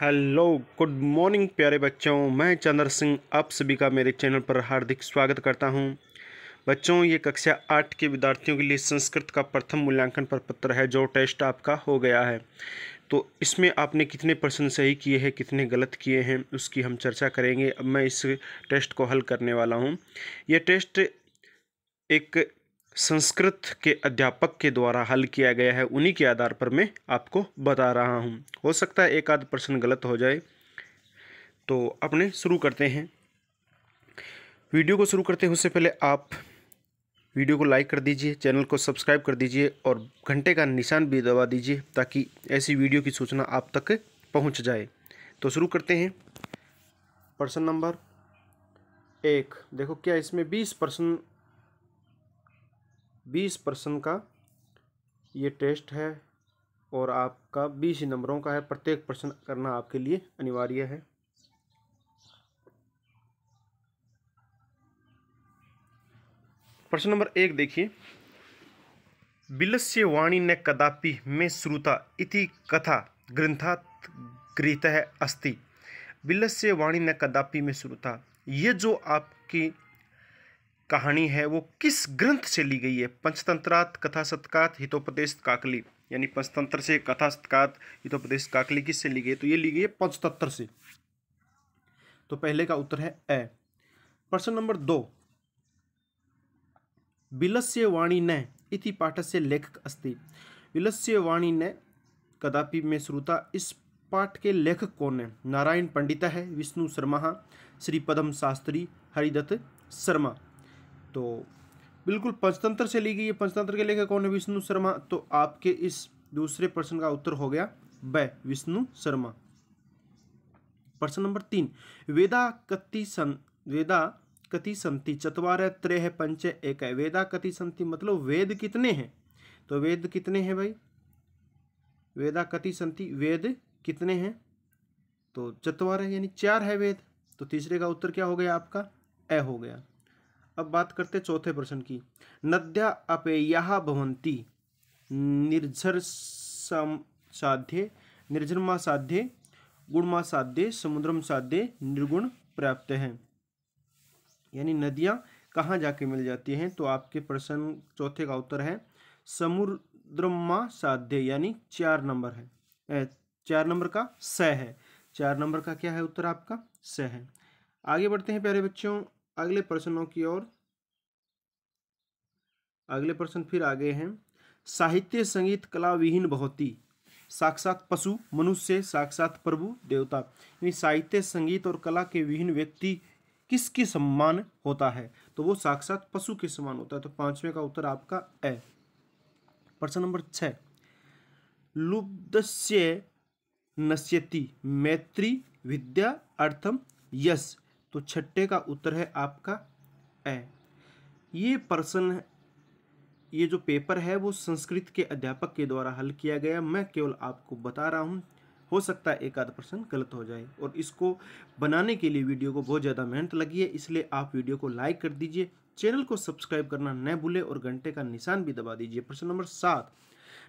hello good morning प्यारे बच्चों मैं चंद्र सिंह आप सभी का मेरे चैनल पर हार्दिक स्वागत करता हूं बच्चों ये कक्षा आठ के विद्यार्थियों के लिए संस्कृत का प्रथम मूल्यांकन प्रपत्र है जो टेस्ट आपका हो गया है तो इसमें आपने कितने प्रश्न सही किए हैं कितने गलत किए हैं उसकी हम चर्चा करेंगे अब मैं इस टेस्ट को हल करने वाला हूँ यह टेस्ट एक संस्कृत के अध्यापक के द्वारा हल किया गया है उन्हीं के आधार पर मैं आपको बता रहा हूँ हो सकता है एक आध प्रश्न गलत हो जाए तो अपने शुरू करते हैं वीडियो को शुरू करते हैं उससे पहले आप वीडियो को लाइक कर दीजिए चैनल को सब्सक्राइब कर दीजिए और घंटे का निशान भी दबा दीजिए ताकि ऐसी वीडियो की सूचना आप तक पहुंच जाए तो शुरू करते हैं प्रश्न नंबर एक देखो क्या इसमें बीस प्रश्न बीस प्रश्न का ये टेस्ट है और आपका बीस नंबरों का है प्रत्येक प्रश्न करना आपके लिए अनिवार्य है प्रश्न नंबर एक देखिए बिलस्य वाणी ने कदापि में श्रुता इति कथा ग्रंथात गृहत अस्ति बिलस्य वाणी ने कदापि में श्रुता ये जो आपकी कहानी है वो किस ग्रंथ से ली गई है पंचतंत्रात कथा सत्कात हितोपदेश काकली यानी पंचतंत्र से कथा सत्कात हितोपदेश काकली किस से ली गई तो ये ली गई है पंचतंत्र से तो पहले का उत्तर है ए प्रश्न नंबर दो विलस्य वाणी न इति पाठ से लेखक अस्ति विलस्य वाणी न कदापि में श्रोता इस पाठ के लेखक कौन है नारायण पंडिता है विष्णु शर्मा श्री पदम शास्त्री हरिदत्त शर्मा तो बिल्कुल पंचतंत्र से ली गई है पंचतंत्र के लेखक कौन है विष्णु शर्मा तो आपके इस दूसरे प्रश्न का उत्तर हो गया ब विष्णु शर्मा प्रश्न नंबर तीन वेदा कति सं वेदा कति संति चतवार त्रय पंच एक है वेदा कति संति मतलब वेद कितने हैं तो वेद कितने हैं भाई वेदा कति संति वेद कितने हैं तो चतवार है यानी चार है वेद तो तीसरे का उत्तर क्या हो गया आपका ए हो गया अब बात करते चौथे प्रश्न की नद्या अपेया भवंती निर्झर साध्य निर्जन्मा साध्य गुणमा साध्य समुद्रम साध्य निर्गुण प्राप्त हैं यानी नदियां कहाँ जाके मिल जाती हैं तो आपके प्रश्न चौथे का उत्तर है समुद्रमा साध्य यानी चार नंबर है चार नंबर का स है चार नंबर का क्या है उत्तर आपका स है आगे बढ़ते हैं प्यारे बच्चों अगले प्रश्नों की ओर अगले प्रश्न फिर आगे हैं साहित्य संगीत कला विहीन बहुती साक्षात पशु मनुष्य साक्षात प्रभु देवता यानी साहित्य संगीत और कला के विहीन व्यक्ति किसके सम्मान होता है तो वो साक्षात पशु के समान होता है तो पांचवें का उत्तर आपका ए प्रश्न नंबर छ लुब्धस्य नश्यति मैत्री विद्या अर्थम यश तो छठे का उत्तर है आपका ए ये प्रश्न ये जो पेपर है वो संस्कृत के अध्यापक के द्वारा हल किया गया मैं केवल आपको बता रहा हूँ हो सकता है एक आध प्रश्न गलत हो जाए और इसको बनाने के लिए वीडियो को बहुत ज़्यादा मेहनत लगी है इसलिए आप वीडियो को लाइक कर दीजिए चैनल को सब्सक्राइब करना न भूले और घंटे का निशान भी दबा दीजिए प्रश्न नंबर सात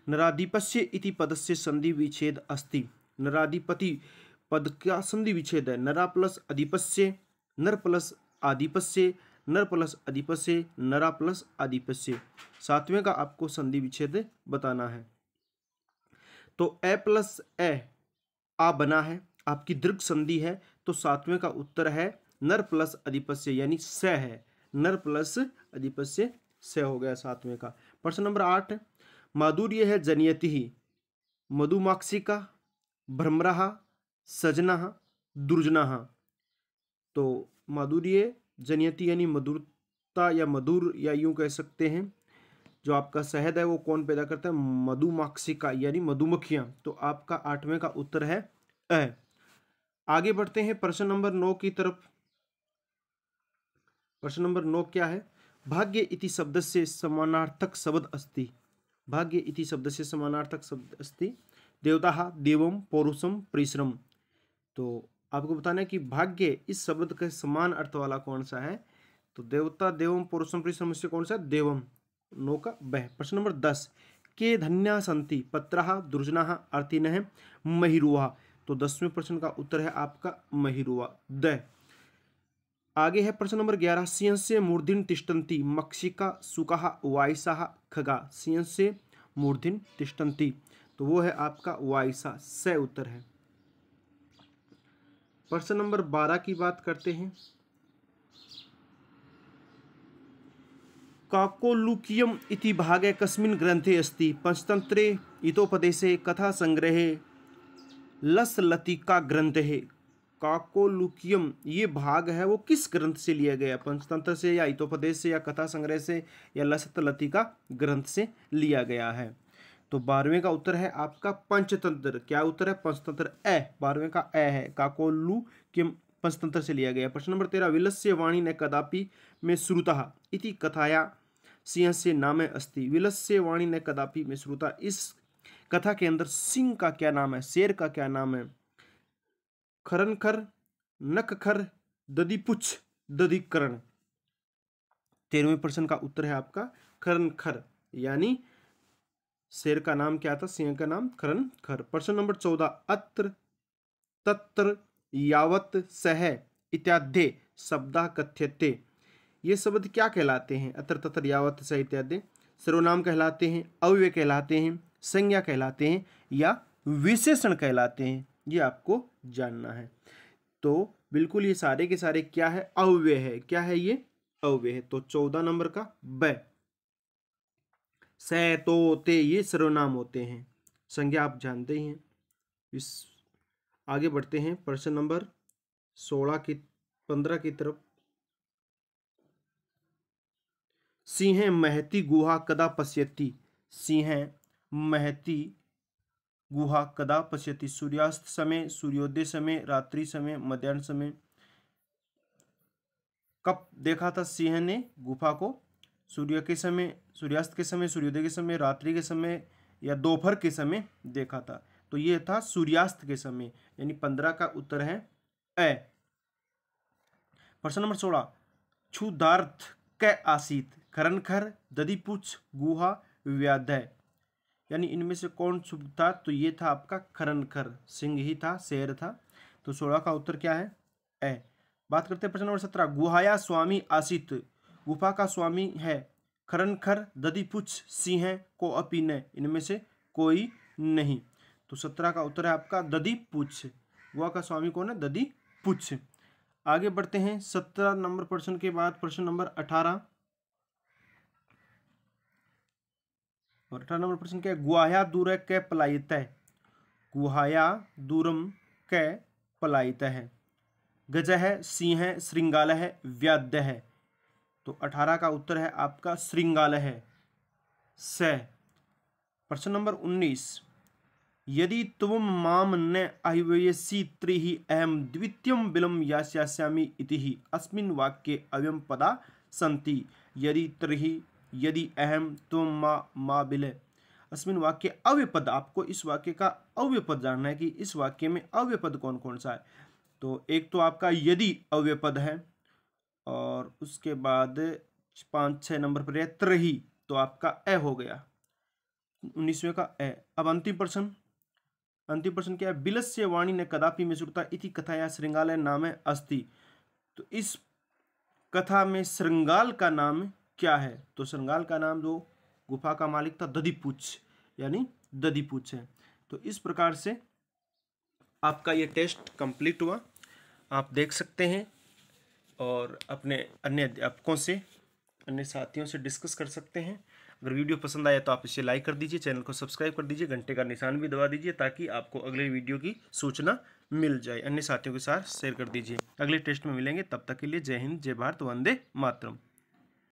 नराधिपस्य इति पदस्य संधि विच्छेद अस्थि नराधिपति पद का संधि विच्छेद है नरा प्लस अधिपस्य नर प्लस आदिपस्य नर प्लस अधिपस्य नरा प्लस आदिपस्य सातवें का आपको संधि विच्छेद बताना है तो ए प्लस ए आ बना है आपकी दीर्घ संधि है तो सातवें का उत्तर है नर प्लस अधिपस्य यानी स है नर प्लस अधिपस्य स हो गया सातवें का प्रश्न नंबर आठ माधुर्य है जनियति ही मधुमाक्षिका भ्रमरा सजना दुर्जना तो माधुर्य जनयती यानी मधुरता या मधुर या यूँ कह सकते हैं जो आपका शहद है वो कौन पैदा करता है मधुमाक्षिका यानी मधुमक्खियाँ तो आपका आठवें का उत्तर है अ आगे बढ़ते हैं प्रश्न नंबर नौ की तरफ प्रश्न नंबर नौ क्या है भाग्य इति शब्द से समानार्थक शब्द अस्ति भाग्य इति शब्द से समानार्थक शब्द अस्ति देवता देवम पौरुषम परिश्रम तो आपको बताना है कि भाग्य इस शब्द के समान अर्थ वाला कौन सा है तो देवता देवम पुरुषम परिश्रम से कौन सा देवम नो का बह प्रश्न नंबर दस के धन्या संति पत्राह दुर्जना अर्थिन है महिरुआ तो दसवें प्रश्न का उत्तर है आपका महिरुआ द आगे है प्रश्न नंबर ग्यारह सियंस्य मूर्धिन तिष्टंती मक्षिका सुकहा वायसाह खगा से मूर्धिन तिष्टंती तो वो है आपका वायसा स उत्तर है प्रश्न नंबर बारह की बात करते हैं काकोलुकियम इति भाग कस्मिन ग्रंथे अस्ति पंचतंत्रे इतोपदेशे कथासंग्रहे लसलतिका ग्रंथ है काकोलुकियम ये भाग है वो किस ग्रंथ से लिया गया पंचतंत्र से या इतोपदेश से या कथा संग्रह से या लसत लतिका ग्रंथ से लिया गया है तो बारहवें का उत्तर है आपका पंचतंत्र क्या उत्तर है पंचतंत्र ए बारहवें का ए है काकोलू के पंचतंत्र से लिया गया प्रश्न नंबर तेरह विलस्य वाणी ने कदापि में श्रुता इति कथाया सिंह से नामे अस्ति विलस्य वाणी ने कदापि में श्रुता इस कथा के अंदर सिंह का क्या नाम है शेर का क्या नाम है खरनखर खर ददीपुछ दधिकरण तेरहवें प्रश्न का उत्तर है आपका खरनखर यानी शेर का नाम क्या था सिंह का नाम खरन खर प्रश्न नंबर चौदह अत्र तत्र यावत सह इत्यादि शब्दा कथ्यते ये शब्द क्या कहलाते हैं अत्र तत्र यावत सह इत्यादि सर्वनाम कहलाते हैं अव्यय कहलाते हैं संज्ञा कहलाते हैं या विशेषण कहलाते हैं ये आपको जानना है तो बिल्कुल ये सारे के सारे क्या है अव्यय है क्या है ये अव्यय है तो चौदह नंबर का ब सै तो ते ये सर्वनाम होते हैं संज्ञा आप जानते ही हैं इस आगे बढ़ते हैं प्रश्न नंबर सोलह की पंद्रह की तरफ सिंह महती गुहा कदा पश्यती सिंह महती गुहा कदा पश्यती सूर्यास्त समय सूर्योदय समय रात्रि समय मध्यान्ह समय कब देखा था सिंह ने गुफा को सूर्य के समय सूर्यास्त के समय सूर्योदय के समय रात्रि के समय या दोपहर के समय देखा था तो ये था सूर्यास्त के समय यानी पंद्रह का उत्तर है ए प्रश्न नंबर सोलह क्षुदार्थ क आसित खर दधिपुच्छ गुहा व्याध्याय यानी इनमें से कौन शुभ था तो ये था आपका खर सिंह ही था शेर था तो सोलह का उत्तर क्या है ए बात करते हैं प्रश्न नंबर सत्रह गुहाया स्वामी आसित गुफा का स्वामी है खरनखर ददीपुछ सिंह को अपीन इनमें से कोई नहीं तो सत्रह का उत्तर है आपका ददीपुछ गुआ का स्वामी कौन है ददीपुछ आगे बढ़ते हैं सत्रह नंबर प्रश्न के बाद प्रश्न नंबर अठारह और अठारह नंबर प्रश्न क्या है गुहाया दूर क पलायित है गुहाया दूरम क पलायित है गज है सिंह श्रृंगाल है व्याद्य है तो अठारह का उत्तर है आपका श्रृंगाल है स प्रश्न नंबर उन्नीस यदि तुम माम न अहिवयसी त्रिः अहम द्वितीय बिलम यास्यामी इति अस्मिन वाक्य अव्यम पदा संति यदि त्रि यदि अहम तुम मा मा बिल अस्मिन वाक्य अव्यपद आपको इस वाक्य का अव्यपद जानना है कि इस वाक्य में अव्यपद कौन कौन सा है तो एक तो आपका यदि अव्यपद है और उसके बाद पाँच छः नंबर पर है त्रही तो आपका ए हो गया उन्नीसवें का ए अब अंतिम प्रश्न अंतिम प्रश्न क्या है बिलस्य वाणी ने कदापि मिश्रता इति कथा या श्रृंगालय नाम है अस्थि तो इस कथा में श्रृंगाल का नाम क्या है तो श्रृंगाल का नाम जो गुफा का मालिक था दधिपुच्छ यानी दधिपुच्छ है तो इस प्रकार से आपका ये टेस्ट कंप्लीट हुआ आप देख सकते हैं और अपने अन्य अध्यापकों से अन्य साथियों से डिस्कस कर सकते हैं अगर वीडियो पसंद आया तो आप इसे लाइक कर दीजिए चैनल को सब्सक्राइब कर दीजिए घंटे का निशान भी दबा दीजिए ताकि आपको अगले वीडियो की सूचना मिल जाए अन्य साथियों के साथ शेयर कर दीजिए अगले टेस्ट में मिलेंगे तब तक के लिए जय हिंद जय भारत वंदे मातरम